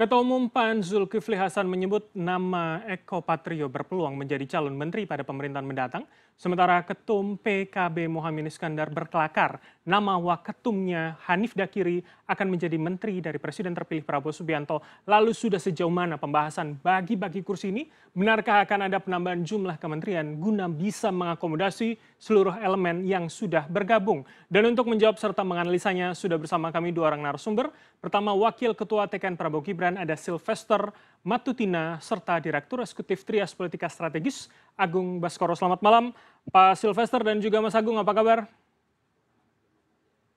Ketua Umum PAN Zulkifli Hasan menyebut nama Eko Patrio berpeluang menjadi calon menteri pada pemerintahan mendatang, sementara Ketum PKB Mohamad Iskandar berkelakar nama waketumnya Hanif Dakiri akan menjadi menteri dari Presiden terpilih Prabowo Subianto. Lalu sudah sejauh mana pembahasan bagi-bagi kursi ini? Benarkah akan ada penambahan jumlah kementerian guna bisa mengakomodasi seluruh elemen yang sudah bergabung? Dan untuk menjawab serta menganalisanya sudah bersama kami dua orang narasumber. Pertama Wakil Ketua TKN Prabowo Gibran ada Sylvester Matutina serta Direktur Eksekutif Trias Politika Strategis Agung Baskoro. Selamat malam Pak Sylvester dan juga Mas Agung, apa kabar?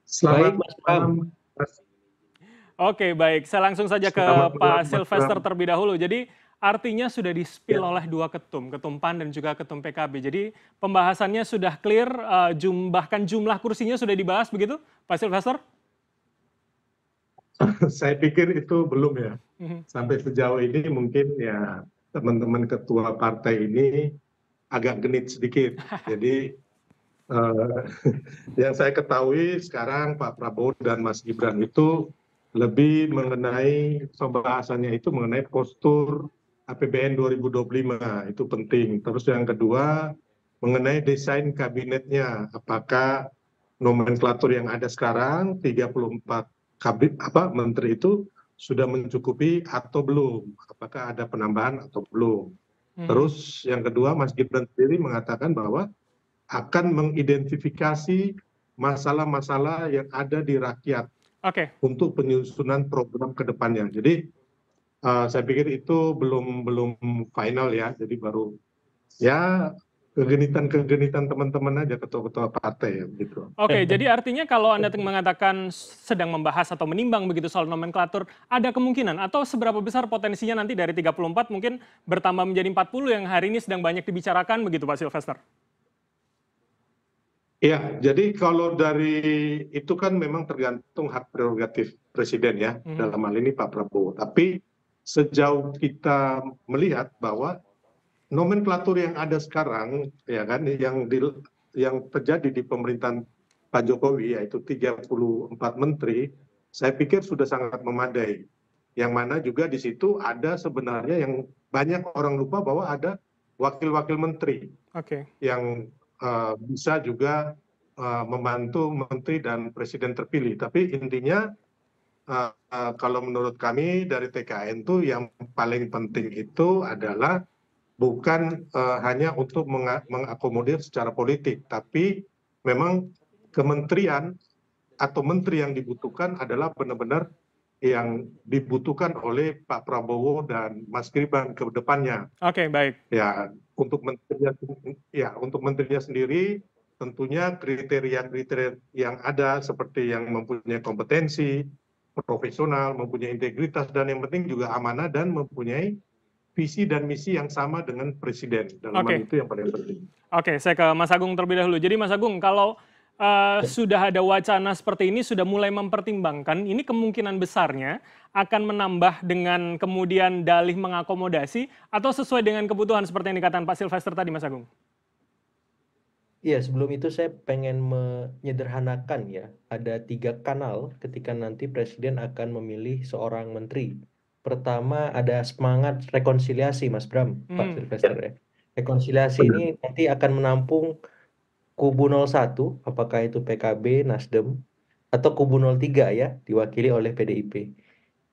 Selamat malam. Oke, baik. Saya langsung saja ke Selamat Pak malam, Sylvester malam. terlebih dahulu. Jadi artinya sudah dispil ya. oleh dua ketum, ketum PAN dan juga ketum PKB. Jadi pembahasannya sudah clear, uh, jum, bahkan jumlah kursinya sudah dibahas begitu, Pak Sylvester? Saya pikir itu belum ya. Mm-hmm. sampai sejauh ini mungkin ya teman teman ketua partai ini agak genit sedikit jadi eh, yang saya ketahui sekarang pak prabowo dan mas gibran itu lebih mengenai pembahasannya itu mengenai postur APBN 2025 itu penting terus yang kedua mengenai desain kabinetnya apakah nomenklatur yang ada sekarang 34 kabinet apa menteri itu sudah mencukupi atau belum apakah ada penambahan atau belum hmm. terus yang kedua mas gibran sendiri mengatakan bahwa akan mengidentifikasi masalah masalah yang ada di rakyat untuk penyusunan program kedepannya jadi eh, saya pikir itu belum belum final ya jadi baru ya kegenitan-kegenitan teman-teman aja ketua-ketua partai ya begitu. Oke, jadi artinya kalau Anda mengatakan sedang membahas atau menimbang begitu soal nomenklatur, ada kemungkinan atau seberapa besar potensinya nanti dari 34 mungkin bertambah menjadi 40 yang hari ini sedang banyak dibicarakan begitu Pak Silvester? Ya, jadi kalau dari itu kan memang tergantung hak prerogatif presiden ya, hmm. dalam hal ini Pak Prabowo. Tapi sejauh kita melihat bahwa nomenklatur yang ada sekarang ya kan yang terjadi di pemerintahan pak jokowi yaitu tiga puluh empat menteri saya pikir sudah sangat memadai yang mana juga di situ ada sebenarnya yang banyak orang lupa bahwa ada wakil-wakil menteri yang eh, bisa juga eh, membantu menteri dan presiden terpilih. Tapi intinya eh, kalau menurut kami dari TKN itu yang paling penting itu adalah bukan eh, hanya untuk mengakomodir secara politik tapi memang kementerian atau menteri yang dibutuhkan adalah benar benar yang dibutuhkan oleh Pak Prabowo dan Mas Gibran ke depannya. Oke, okay, baik. Ya, untuk menterinya ya, untuk menterinya sendiri tentunya kriteria-kriteria yang ada seperti yang mempunyai kompetensi, profesional, mempunyai integritas dan yang penting juga amanah dan mempunyai visi dan misi yang sama dengan presiden dalam okay. hal itu yang paling penting. Oke, okay, saya ke Mas Agung terlebih dahulu. Jadi Mas Agung, kalau uh, sudah ada wacana seperti ini, sudah mulai mempertimbangkan, ini kemungkinan besarnya akan menambah dengan kemudian dalih mengakomodasi atau sesuai dengan kebutuhan seperti yang dikatakan Pak Silvester tadi, Mas Agung. Iya, sebelum itu saya pengen menyederhanakan ya, ada tiga kanal ketika nanti presiden akan memilih seorang menteri pertama ada semangat rekonsiliasi Mas Bram, hmm. Pak Silvester ya. Rekonsiliasi ini nanti akan menampung kubu 01 apakah itu PKB, Nasdem atau kubu 03 ya diwakili oleh PDIP.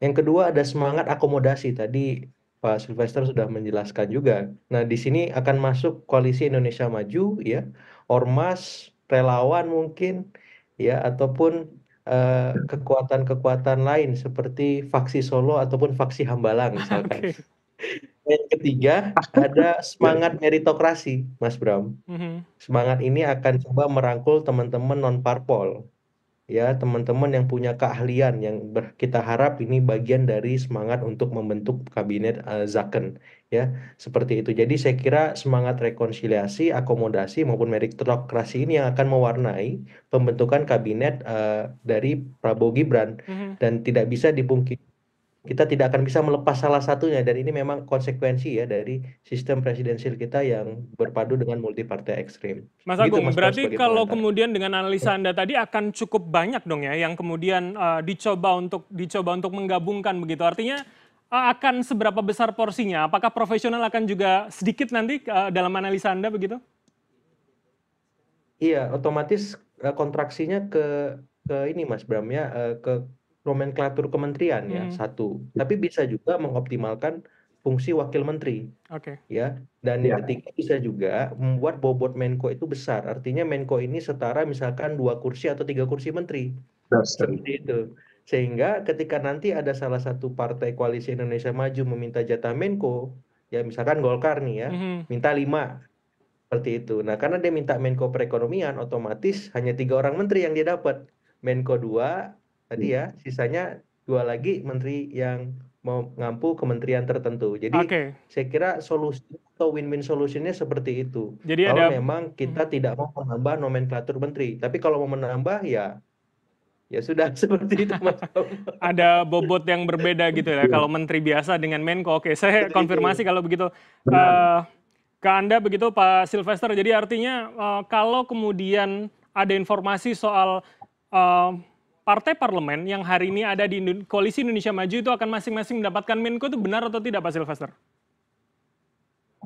Yang kedua ada semangat akomodasi tadi Pak Silvester sudah menjelaskan juga. Nah, di sini akan masuk koalisi Indonesia Maju ya, ormas, relawan mungkin ya ataupun Eh, ya. kekuatan-kekuatan lain seperti faksi Solo ataupun faksi Hambalang misalkan. Okay. Yang ketiga ada semangat meritokrasi, Mas Bram. Mm-hmm. Semangat ini akan coba merangkul teman-teman non parpol, ya teman-teman yang punya keahlian yang kita harap ini bagian dari semangat untuk membentuk kabinet uh, Zaken ya seperti itu. Jadi saya kira semangat rekonsiliasi, akomodasi maupun meritokrasi ini yang akan mewarnai pembentukan kabinet uh, dari Prabowo Gibran mm -hmm. dan tidak bisa dipungkiri kita tidak akan bisa melepas salah satunya dan ini memang konsekuensi ya dari sistem presidensil kita yang berpadu dengan multipartai partai ekstrim. Mas Agung, gitu, Mas berarti kalau pemerintah. kemudian dengan analisa Anda tadi akan cukup banyak dong ya yang kemudian uh, dicoba untuk dicoba untuk menggabungkan begitu. Artinya Eh, akan seberapa besar porsinya? Apakah profesional akan juga sedikit nanti eh, dalam analisa Anda begitu? Iya, otomatis eh, kontraksinya ke ke ini Mas Bram ya ke nomenklatur kementerian ya hmm. satu. Tapi bisa juga mengoptimalkan fungsi wakil menteri. Oke. Okay. Ya. Dan yang iya. ketiga bisa juga membuat bobot Menko itu besar. Artinya Menko ini setara misalkan dua kursi atau tiga kursi menteri. Seperti itu. Sehingga ketika nanti ada salah satu partai koalisi Indonesia Maju meminta jatah Menko, ya misalkan Golkar nih ya, mm-hmm. minta lima seperti itu. Nah, karena dia minta Menko Perekonomian, otomatis hanya tiga orang menteri yang dia dapat. Menko dua tadi ya, sisanya dua lagi menteri yang mau ngampu kementerian tertentu. Jadi okay. saya kira solusi atau win-win solusinya seperti itu. Jadi kalau ada... memang kita hmm. tidak mau menambah nomenklatur menteri, tapi kalau mau menambah ya ya sudah seperti itu Mas. Ada bobot yang berbeda gitu ya. kalau menteri biasa dengan Menko. Oke, saya konfirmasi kalau begitu. Uh, ke Anda begitu Pak Sylvester. Jadi artinya uh, kalau kemudian ada informasi soal uh, partai parlemen yang hari ini ada di koalisi Indonesia Maju itu akan masing-masing mendapatkan Menko itu benar atau tidak Pak Silvester?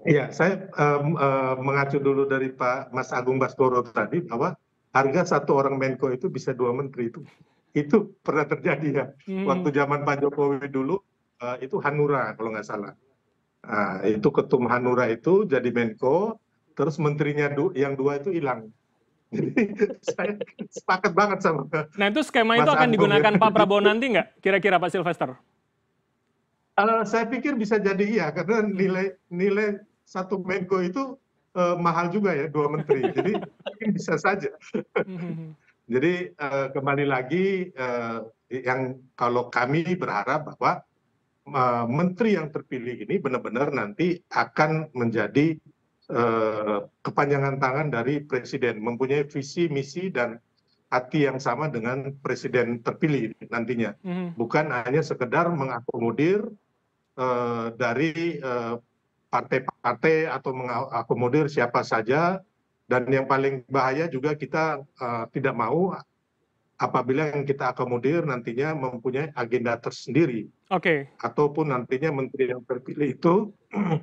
Iya, saya um, uh, mengacu dulu dari Pak Mas Agung Baskoro tadi bahwa harga satu orang Menko itu bisa dua menteri itu itu pernah terjadi ya hmm. waktu zaman Pak Jokowi dulu uh, itu Hanura kalau nggak salah nah, itu ketum Hanura itu jadi Menko terus menterinya du yang dua itu hilang jadi saya sepakat banget sama nah itu skema Mas itu akan Anto, digunakan ya. Pak Prabowo nanti nggak kira-kira Pak Silvester Uh, eh, saya pikir bisa jadi iya karena nilai nilai satu Menko itu Eh, mahal juga ya dua menteri jadi mungkin bisa saja mm-hmm. jadi eh, kembali lagi eh, yang kalau kami berharap bahwa menteri yang terpilih ini benar-benar nanti akan menjadi kepanjangan tangan dari presiden mempunyai visi misi dan hati yang sama dengan presiden terpilih nantinya mm-hmm. bukan hanya sekedar mengakomodir dari partai partai AT atau mengakomodir siapa saja dan yang paling bahaya juga kita eh, tidak mau apabila yang kita akomodir nantinya mempunyai agenda tersendiri oke ataupun nantinya menteri yang terpilih itu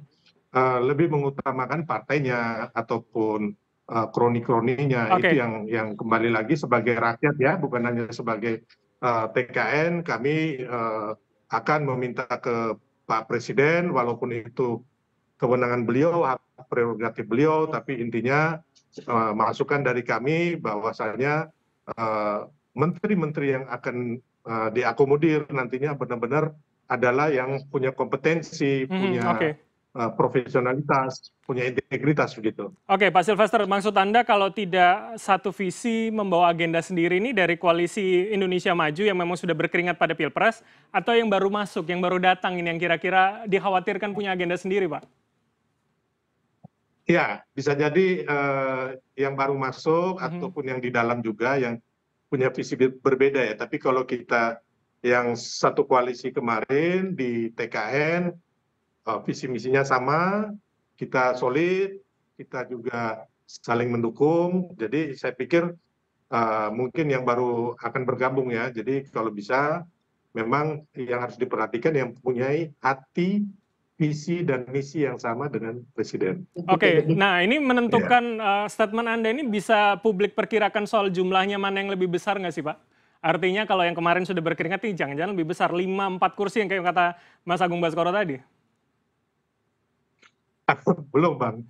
eh, lebih mengutamakan partainya ataupun eh, kroni-kroninya itu yang yang kembali lagi sebagai rakyat ya bukan hanya sebagai uh, TKN kami uh, akan meminta ke Pak Presiden walaupun itu kewenangan beliau hak prerogatif beliau tapi intinya eh, masukan dari kami bahwasannya eh, menteri menteri yang akan eh, diakomodir nantinya benar benar adalah yang punya kompetensi hmm, punya profesionalitas, punya integritas begitu. Oke, Pak Silvester, maksud Anda kalau tidak satu visi membawa agenda sendiri ini dari koalisi Indonesia Maju yang memang sudah berkeringat pada Pilpres atau yang baru masuk, yang baru datang ini yang kira-kira dikhawatirkan punya agenda sendiri, Pak? ya bisa jadi eh, yang baru masuk mhm. ataupun yang di dalam juga yang punya visi berbeda ya tapi kalau kita yang satu koalisi kemarin di tkn oh, visi misinya sama kita solid kita juga saling mendukung jadi saya pikir eh, mungkin yang baru akan bergabung ya jadi kalau bisa memang yang harus diperhatikan yang mempunyai hati visi dan misi yang sama dengan presiden. Oke, okay. nah ini menentukan yeah. Iya. uh, statement Anda ini bisa publik perkirakan soal jumlahnya mana yang lebih besar nggak sih Pak? Artinya kalau yang kemarin sudah berkeringat nih jangan-jangan lebih besar 5-4 kursi yang kayak kata Mas Agung Baskoro tadi. belum Bang,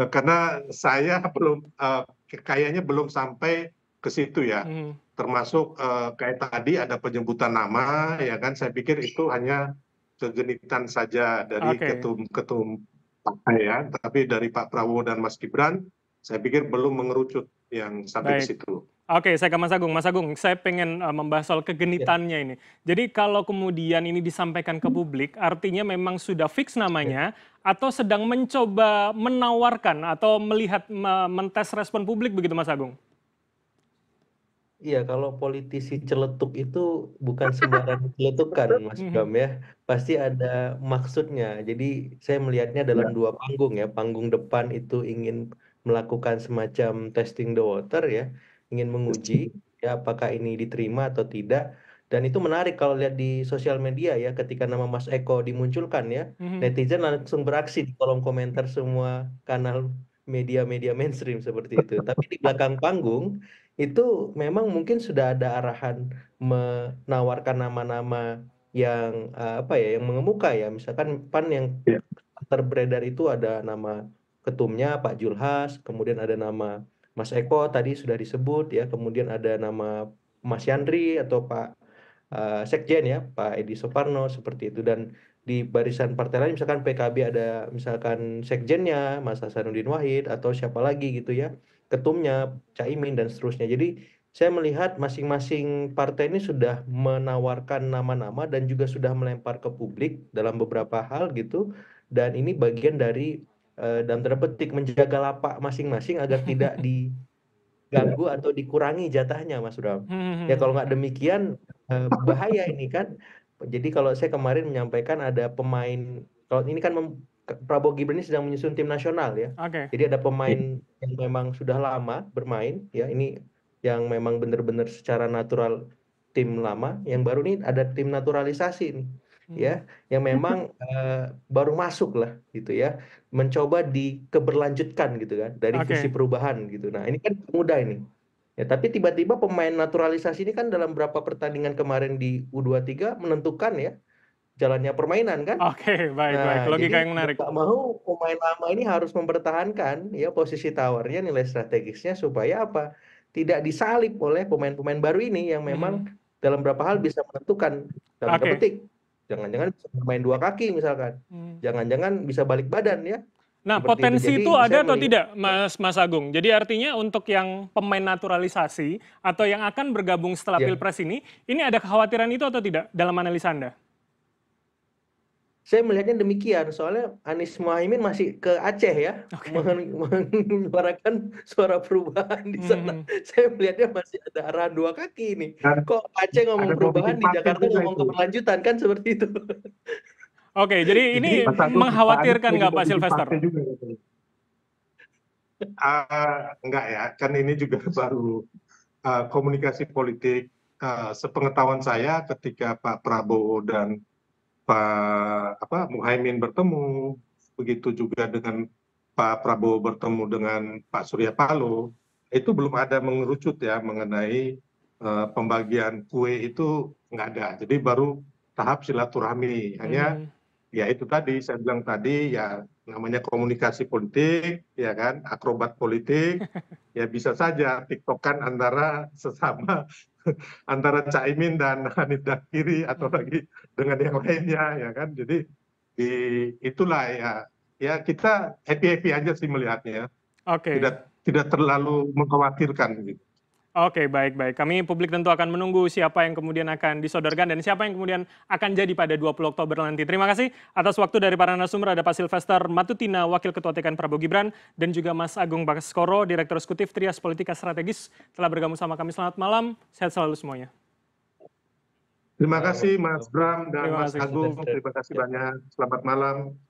eh, karena saya belum, uh, kayaknya belum sampai ke situ ya. Hmm. Termasuk uh, kayak tadi ada penyebutan nama, ya kan saya pikir itu hanya kegenitan saja dari ketum ketum partai ya tapi dari pak prabowo dan mas gibran saya pikir belum mengerucut yang sampai Baik. di situ. Oke, saya ke Mas Agung. Mas Agung, saya pengen uh, membahas soal kegenitannya ya. ini. Jadi kalau kemudian ini disampaikan ke publik, artinya memang sudah fix namanya, ya. atau sedang mencoba menawarkan atau melihat me mentes respon publik begitu, Mas Agung? Iya, kalau politisi celetuk itu bukan sembarang celetukan, Mas mhm. Bram ya. Pasti ada maksudnya. Jadi saya melihatnya dalam iya. dua panggung ya. Panggung depan itu ingin melakukan semacam testing the water ya, ingin menguji ya apakah ini diterima atau tidak. Dan itu menarik kalau lihat di sosial media ya, ketika nama Mas Eko dimunculkan ya, mhm. netizen langsung beraksi di kolom komentar semua kanal media-media mainstream seperti itu. Tapi di belakang panggung itu memang mungkin sudah ada arahan menawarkan nama-nama yang eh, apa ya yang mengemuka ya misalkan PAN yang iya. terberedar itu ada nama ketumnya Pak Julhas kemudian ada nama Mas Eko tadi sudah disebut ya kemudian ada nama Mas Yandri atau Pak eh, Sekjen ya Pak Edi Soparno seperti itu dan di barisan partai lain misalkan PKB ada misalkan sekjennya Mas Hasanuddin Wahid atau siapa lagi gitu ya ketumnya Caimin dan seterusnya. Jadi saya melihat masing-masing partai ini sudah menawarkan nama-nama dan juga sudah melempar ke publik dalam beberapa hal gitu dan ini bagian dari uh, dalam tanda petik menjaga lapak masing-masing agar tidak diganggu atau dikurangi jatahnya Mas Bram. Hmm, hmm, hmm. Ya kalau nggak demikian eh, bahaya ini kan. Jadi kalau saya kemarin menyampaikan ada pemain kalau ini kan Prabowo Gibran ini sedang menyusun tim nasional ya. Okay. Jadi ada pemain yang memang sudah lama bermain ya ini yang memang benar-benar secara natural tim lama, yang baru ini ada tim naturalisasi nih hmm. ya yang memang uh, baru masuk lah gitu ya mencoba dikeberlanjutkan gitu kan dari okay. visi perubahan gitu. Nah, ini kan muda ini. Ya, tapi tiba-tiba pemain naturalisasi ini kan dalam berapa pertandingan kemarin di U23 menentukan ya jalannya permainan kan. Oke, okay, baik nah, baik. Logika jadi, yang menarik. Tidak mau pemain lama ini harus mempertahankan ya posisi tawarnya, nilai strategisnya supaya apa? Tidak disalip oleh pemain-pemain baru ini yang memang hmm. dalam beberapa hal bisa menentukan dalam okay. petik. Jangan-jangan bisa bermain dua kaki misalkan. Hmm. Jangan-jangan hmm. bisa balik badan ya. Nah, Seperti potensi itu, itu ada atau tidak, Mas Mas Agung? Jadi artinya untuk yang pemain naturalisasi atau yang akan bergabung setelah ya. Pilpres ini, ini ada kekhawatiran itu atau tidak dalam analisa Anda? Saya melihatnya demikian, soalnya Anies Mohaimin masih ke Aceh ya, okay. menyuarakan suara perubahan di sana. Hmm. Saya melihatnya masih ada arahan dua kaki ini. Kok Aceh ngomong perubahan di Jakarta ngomong keberlanjutan kan seperti itu. Oke, okay, jadi ini jadi, mengkhawatirkan nggak Pak Silvester? Uh, gitu. ah, enggak ya, kan ini juga baru uh, komunikasi politik. Uh, sepengetahuan saya ketika Pak Prabowo dan pak apa muhaymin bertemu begitu juga dengan pak prabowo bertemu dengan pak surya palo itu belum ada mengerucut ya mengenai eh, pembagian kue itu nggak ada jadi baru tahap silaturahmi hanya hmm. ya itu tadi saya bilang tadi ya namanya komunikasi politik ya kan akrobat politik ya bisa saja tiktokan antara sesama antara caimin dan hanif dakiri atau hmm. lagi dengan yang lainnya ya kan jadi di itulah ya ya kita happy happy aja sih melihatnya ya. tidak tidak terlalu mengkhawatirkan gitu Oke, baik baik. Kami publik tentu akan menunggu siapa yang kemudian akan disodorkan dan siapa yang kemudian akan jadi pada 20 Oktober nanti. Terima kasih atas waktu dari para narasumber ada Pak Silvester Matutina, Wakil Ketua TKN Prabowo Gibran dan juga Mas Agung Baskoro, Direktur Eksekutif Trias Politika Strategis telah bergabung sama kami. Selamat malam. Sehat selalu semuanya. Terima kasih Mas Bram dan Mas Agung. Terima kasih ya. banyak. Selamat malam.